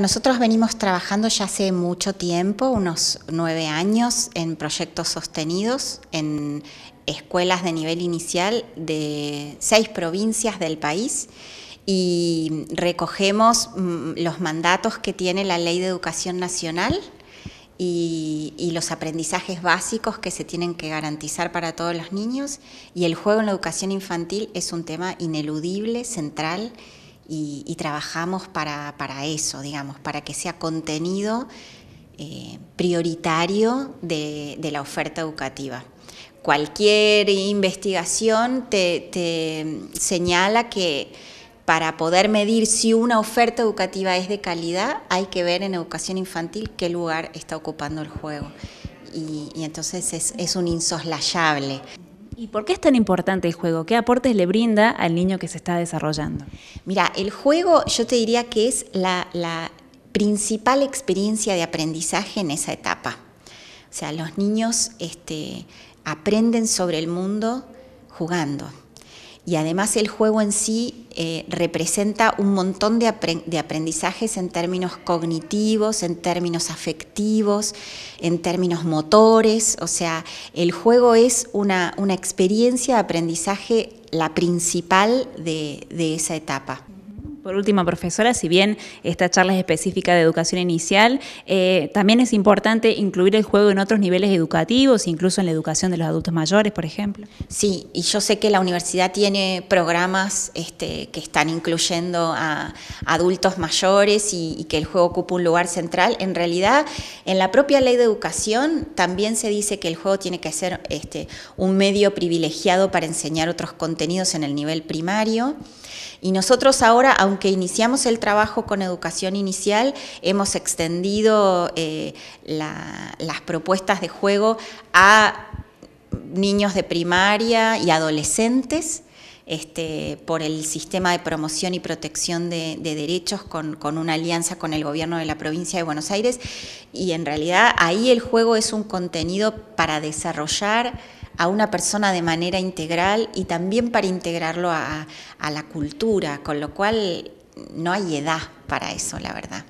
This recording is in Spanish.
Nosotros venimos trabajando ya hace mucho tiempo, unos nueve años, en proyectos sostenidos, en escuelas de nivel inicial de seis provincias del país y recogemos mm, los mandatos que tiene la Ley de Educación Nacional y, y los aprendizajes básicos que se tienen que garantizar para todos los niños y el juego en la educación infantil es un tema ineludible, central y, trabajamos para, eso, digamos, para que sea contenido eh, prioritario de, la oferta educativa. Cualquier investigación te, señala que para poder medir si una oferta educativa es de calidad, hay que ver en educación infantil qué lugar está ocupando el juego. Y, entonces es, un insoslayable. ¿Y por qué es tan importante el juego? ¿Qué aportes le brinda al niño que se está desarrollando? Mira, el juego yo te diría que es la, principal experiencia de aprendizaje en esa etapa. O sea, los niños este, aprenden sobre el mundo jugando y además el juego en sí eh, representa un montón de, aprendizajes en términos cognitivos, en términos afectivos, en términos motores, o sea, el juego es una, experiencia de aprendizaje la principal de esa etapa por último, profesora, si bien esta charla es específica de educación inicial, eh, también es importante incluir el juego en otros niveles educativos, incluso en la educación de los adultos mayores, por ejemplo. Sí, y yo sé que la universidad tiene programas este, que están incluyendo a adultos mayores y, que el juego ocupa un lugar central. En realidad, en la propia ley de educación también se dice que el juego tiene que ser este, un medio privilegiado para enseñar otros contenidos en el nivel primario. Y nosotros ahora, aunque iniciamos el trabajo con educación inicial, hemos extendido eh, las propuestas de juego a niños de primaria y adolescentes este, por el sistema de promoción y protección de, derechos con, una alianza con el gobierno de la provincia de Buenos Aires. Y en realidad ahí el juego es un contenido para desarrollar a una persona de manera integral y también para integrarlo a la cultura, con lo cual no hay edad para eso, la verdad.